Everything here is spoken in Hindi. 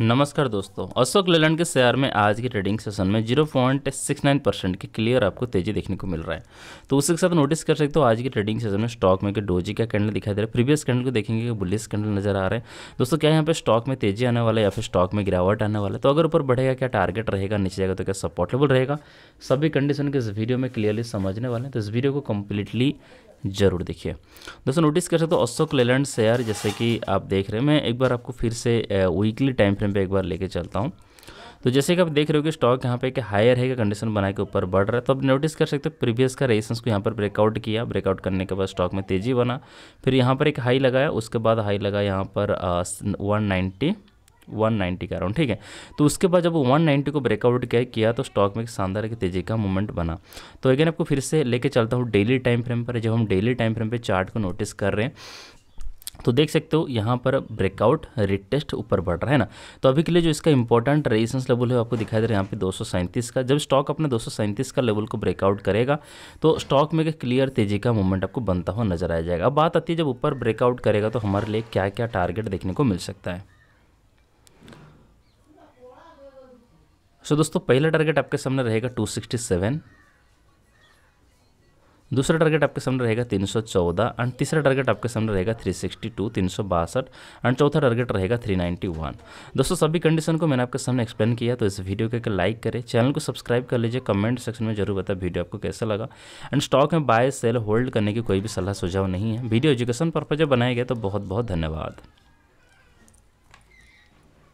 नमस्कार दोस्तों अशोक लेलैंड के शेयर में आज की ट्रेडिंग सेशन में 0.69 परसेंट की क्लियर आपको तेजी देखने को मिल रहा है तो उसी के साथ नोटिस कर सकते हो आज की ट्रेडिंग सेशन में स्टॉक में डोजी का कैंडल दिखाई दे रहा है प्रीवियस कैंडल को देखेंगे कि बुलिस कैंडल नजर आ रहे हैं दोस्तों क्या यहाँ पर स्टॉक में तेजी आने वाला है या फिर स्टॉक में गिरावट आने वाला है तो अगर ऊपर बढ़ेगा क्या टारगेट रहेगा नीचे जाएगा तो क्या सपोर्टेबल रहेगा सभी कंडीशन के इस वीडियो में क्लियरली समझने वाले हैं तो इस वीडियो को कंप्लीटली ज़रूर देखिए दोस्तों नोटिस कर सकते हो तो अशोक लेलैंड शेयर जैसे कि आप देख रहे हैं मैं एक बार आपको फिर से वीकली टाइम फ्रेम पर एक बार लेके चलता हूँ तो जैसे कि आप देख रहे हो कि स्टॉक यहाँ पे एक हायर है का कंडीशन बना के ऊपर बढ़ रहा है तो आप नोटिस कर सकते हो प्रीवियस का रेसेंस को यहाँ पर ब्रेकआउट किया ब्रेकआउट करने के बाद स्टॉक में तेज़ी बना फिर यहाँ पर एक हाई लगाया उसके बाद हाई लगा यहाँ पर वन नाइन्टी 190 के अराउंड ठीक है तो उसके बाद जब 190 को ब्रेकआउट किया तो स्टॉक में एक शानदार एक तेजी का मूवमेंट बना तो अगेन आपको फिर से लेके चलता हूँ डेली टाइम फ्रेम पर जब हम डेली टाइम फ्रेम पर चार्ट को नोटिस कर रहे हैं तो देख सकते हो यहाँ पर ब्रेकआउट रिटेस्ट ऊपर बढ़ रहा है ना तो अभी के लिए जो इसका इंपॉर्टेंट रेजिस्टेंस लेवल है आपको दिखाई दे रहा है यहाँ पे दो का जब स्टॉक अपने दो का लेवल को ब्रेकआउट करेगा तो स्टॉक में एक क्लियर तेजी का मूवमेंट आपको बनता हुआ नजर आ जाएगा अब बात आती है जब ऊपर ब्रेकआउट करेगा तो हमारे लिए क्या क्या टारगेट देखने को मिल सकता है सो दोस्तों पहला टारगेट आपके सामने रहेगा 267 दूसरा टारगेट आपके सामने रहेगा 314 एंड तीसरा टारगेट आपके सामने रहेगा 362, तीन सौ बासठ एंड चौथा टारगेट रहेगा 391 दोस्तों सभी कंडीशन को मैंने आपके सामने एक्सप्लेन किया तो इस वीडियो को लाइक करें चैनल को सब्सक्राइब कर लीजिए कमेंट सेक्शन में जरूर बताए वीडियो आपको कैसा लगा एंड स्टॉक में बाय सेल होल्ड करने की कोई भी सलाह सुझाव नहीं है वीडियो एजुकेशन पर्पज बनाया गया तो बहुत बहुत धन्यवाद